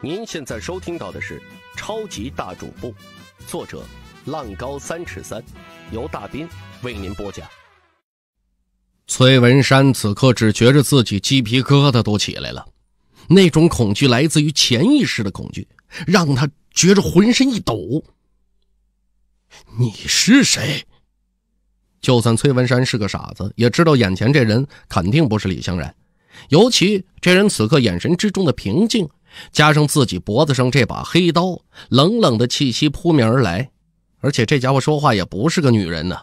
您现在收听到的是《超级大主播》，作者浪高三尺三，由大斌为您播讲。崔文山此刻只觉着自己鸡皮疙瘩都起来了，那种恐惧来自于潜意识的恐惧，让他觉着浑身一抖。你是谁？就算崔文山是个傻子，也知道眼前这人肯定不是李香然，尤其这人此刻眼神之中的平静。加上自己脖子上这把黑刀，冷冷的气息扑面而来，而且这家伙说话也不是个女人呢。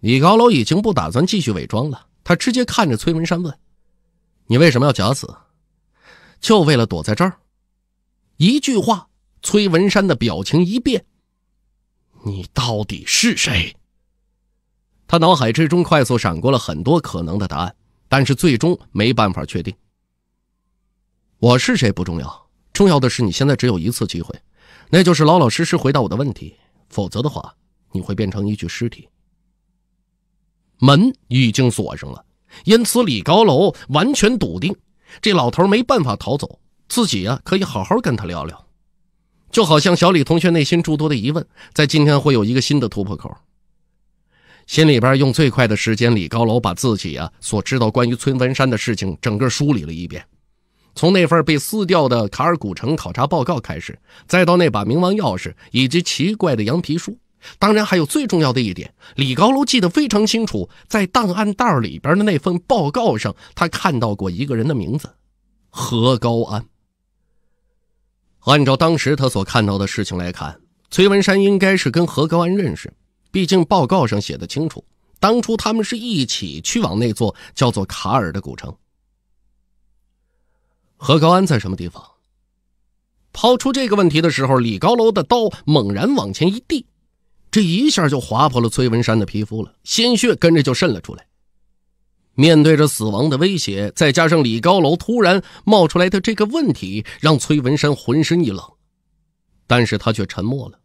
李高楼已经不打算继续伪装了，他直接看着崔文山问：“你为什么要假死？就为了躲在这儿？”一句话，崔文山的表情一变：“你到底是谁？”他脑海之中快速闪过了很多可能的答案，但是最终没办法确定。我是谁不重要，重要的是你现在只有一次机会，那就是老老实实回答我的问题，否则的话，你会变成一具尸体。门已经锁上了，因此李高楼完全笃定，这老头没办法逃走，自己啊可以好好跟他聊聊，就好像小李同学内心诸多的疑问，在今天会有一个新的突破口。心里边用最快的时间，李高楼把自己啊所知道关于崔文山的事情整个梳理了一遍。从那份被撕掉的卡尔古城考察报告开始，再到那把冥王钥匙以及奇怪的羊皮书，当然还有最重要的一点，李高楼记得非常清楚，在档案袋里边的那份报告上，他看到过一个人的名字，何高安。按照当时他所看到的事情来看，崔文山应该是跟何高安认识，毕竟报告上写的清楚，当初他们是一起去往那座叫做卡尔的古城。何高安在什么地方？抛出这个问题的时候，李高楼的刀猛然往前一递，这一下就划破了崔文山的皮肤了，鲜血跟着就渗了出来。面对着死亡的威胁，再加上李高楼突然冒出来的这个问题，让崔文山浑身一冷，但是他却沉默了，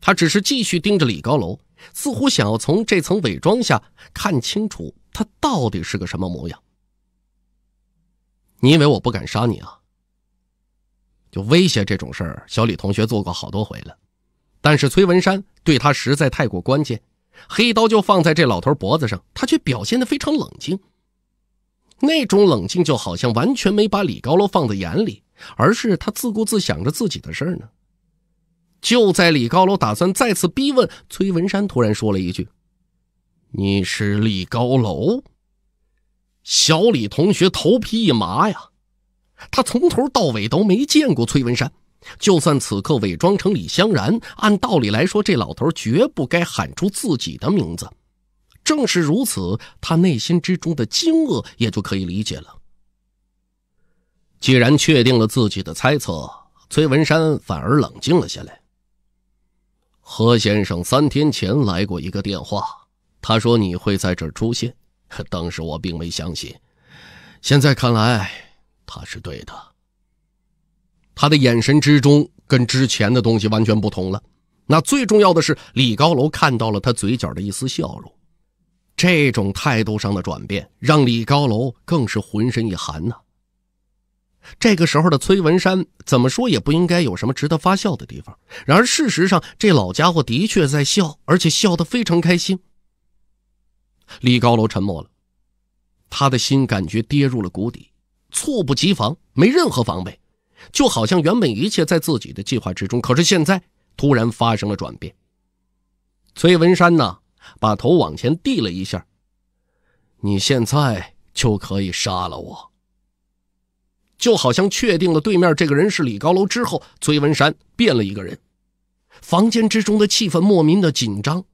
他只是继续盯着李高楼，似乎想要从这层伪装下看清楚他到底是个什么模样。你以为我不敢杀你啊？就威胁这种事儿，小李同学做过好多回了。但是崔文山对他实在太过关键，黑刀就放在这老头脖子上，他却表现的非常冷静。那种冷静就好像完全没把李高楼放在眼里，而是他自顾自想着自己的事儿呢。就在李高楼打算再次逼问崔文山，突然说了一句：“你是李高楼。”小李同学头皮一麻呀，他从头到尾都没见过崔文山，就算此刻伪装成李香然，按道理来说，这老头绝不该喊出自己的名字。正是如此，他内心之中的惊愕也就可以理解了。既然确定了自己的猜测，崔文山反而冷静了下来。何先生三天前来过一个电话，他说你会在这儿出现。当时我并没相信，现在看来他是对的。他的眼神之中跟之前的东西完全不同了。那最重要的是，李高楼看到了他嘴角的一丝笑容。这种态度上的转变，让李高楼更是浑身一寒呐。这个时候的崔文山，怎么说也不应该有什么值得发笑的地方。然而事实上，这老家伙的确在笑，而且笑得非常开心。李高楼沉默了，他的心感觉跌入了谷底，猝不及防，没任何防备，就好像原本一切在自己的计划之中，可是现在突然发生了转变。崔文山呢，把头往前递了一下：“你现在就可以杀了我。”就好像确定了对面这个人是李高楼之后，崔文山变了一个人。房间之中的气氛莫名的紧张，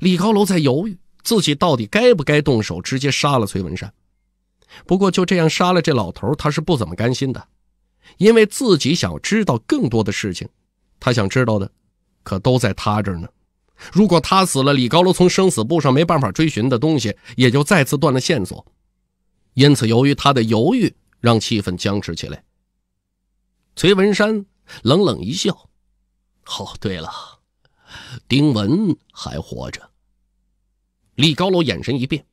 李高楼在犹豫。自己到底该不该动手，直接杀了崔文山？不过就这样杀了这老头，他是不怎么甘心的，因为自己想知道更多的事情，他想知道的，可都在他这儿呢。如果他死了，李高楼从生死簿上没办法追寻的东西，也就再次断了线索。因此，由于他的犹豫，让气氛僵持起来。崔文山冷冷一笑：“哦，对了，丁文还活着。”李高楼眼神一变，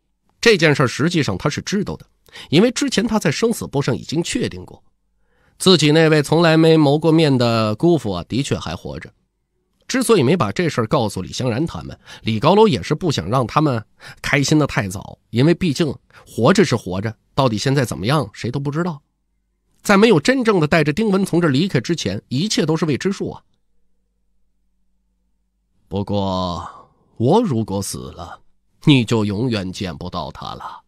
这件事实际上他是知道的，因为之前他在生死簿上已经确定过，自己那位从来没谋过面的姑父啊，的确还活着。之所以没把这事告诉李香然他们，李高楼也是不想让他们开心的太早，因为毕竟活着是活着，到底现在怎么样，谁都不知道。在没有真正的带着丁文从这离开之前，一切都是未知数啊。不过我如果死了，你就永远见不到他了。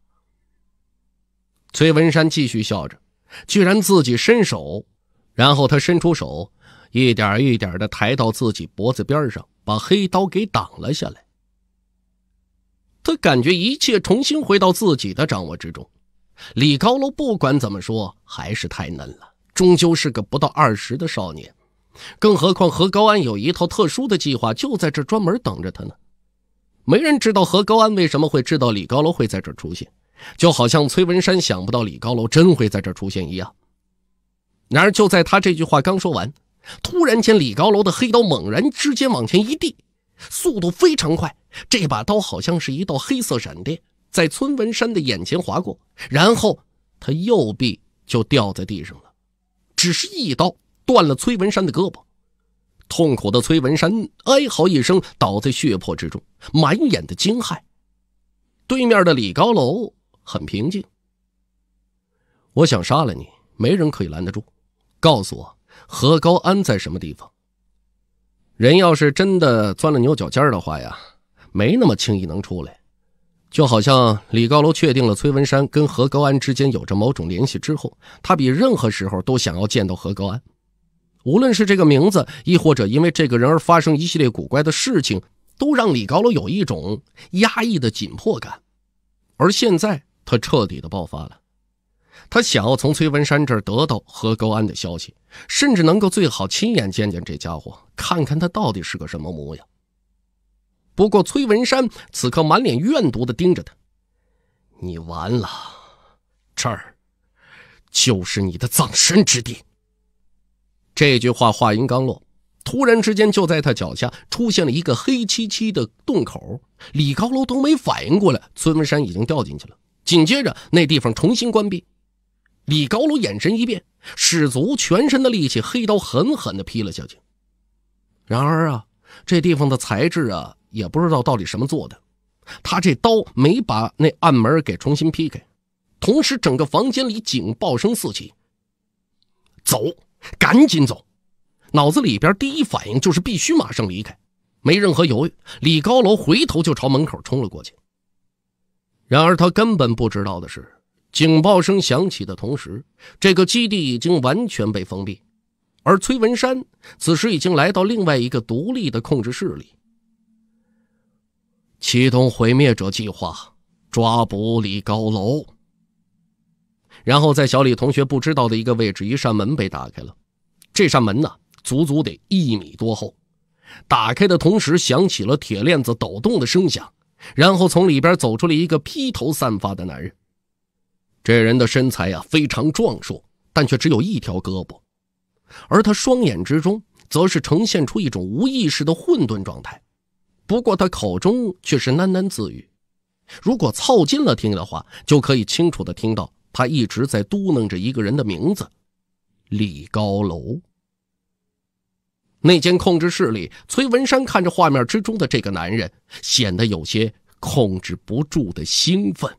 崔文山继续笑着，居然自己伸手，然后他伸出手，一点一点的抬到自己脖子边上，把黑刀给挡了下来。他感觉一切重新回到自己的掌握之中。李高楼不管怎么说还是太嫩了，终究是个不到二十的少年，更何况何高安有一套特殊的计划，就在这专门等着他呢。没人知道何高安为什么会知道李高楼会在这出现，就好像崔文山想不到李高楼真会在这出现一样。然而就在他这句话刚说完，突然间李高楼的黑刀猛然之间往前一递，速度非常快，这把刀好像是一道黑色闪电，在崔文山的眼前划过，然后他右臂就掉在地上了，只是一刀断了崔文山的胳膊。痛苦的崔文山哀嚎一声，倒在血泊之中，满眼的惊骇。对面的李高楼很平静：“我想杀了你，没人可以拦得住。告诉我，何高安在什么地方？人要是真的钻了牛角尖的话呀，没那么轻易能出来。就好像李高楼确定了崔文山跟何高安之间有着某种联系之后，他比任何时候都想要见到何高安。”无论是这个名字，亦或者因为这个人而发生一系列古怪的事情，都让李高楼有一种压抑的紧迫感。而现在，他彻底的爆发了。他想要从崔文山这儿得到何高安的消息，甚至能够最好亲眼见见这家伙，看看他到底是个什么模样。不过，崔文山此刻满脸怨毒的盯着他：“你完了，这儿，就是你的葬身之地。”这句话话音刚落，突然之间，就在他脚下出现了一个黑漆漆的洞口。李高楼都没反应过来，孙文山已经掉进去了。紧接着，那地方重新关闭。李高楼眼神一变，使足全身的力气，黑刀狠狠的劈了下去。然而啊，这地方的材质啊，也不知道到底什么做的，他这刀没把那暗门给重新劈开。同时，整个房间里警报声四起。走。赶紧走！脑子里边第一反应就是必须马上离开，没任何犹豫，李高楼回头就朝门口冲了过去。然而他根本不知道的是，警报声响起的同时，这个基地已经完全被封闭，而崔文山此时已经来到另外一个独立的控制室里，启动毁灭者计划，抓捕李高楼。然后，在小李同学不知道的一个位置，一扇门被打开了。这扇门呢，足足得一米多厚。打开的同时，响起了铁链子抖动的声响。然后从里边走出了一个披头散发的男人。这人的身材呀，非常壮硕，但却只有一条胳膊。而他双眼之中，则是呈现出一种无意识的混沌状态。不过他口中却是喃喃自语。如果凑近了听的话，就可以清楚的听到。他一直在嘟囔着一个人的名字，李高楼。那间控制室里，崔文山看着画面之中的这个男人，显得有些控制不住的兴奋。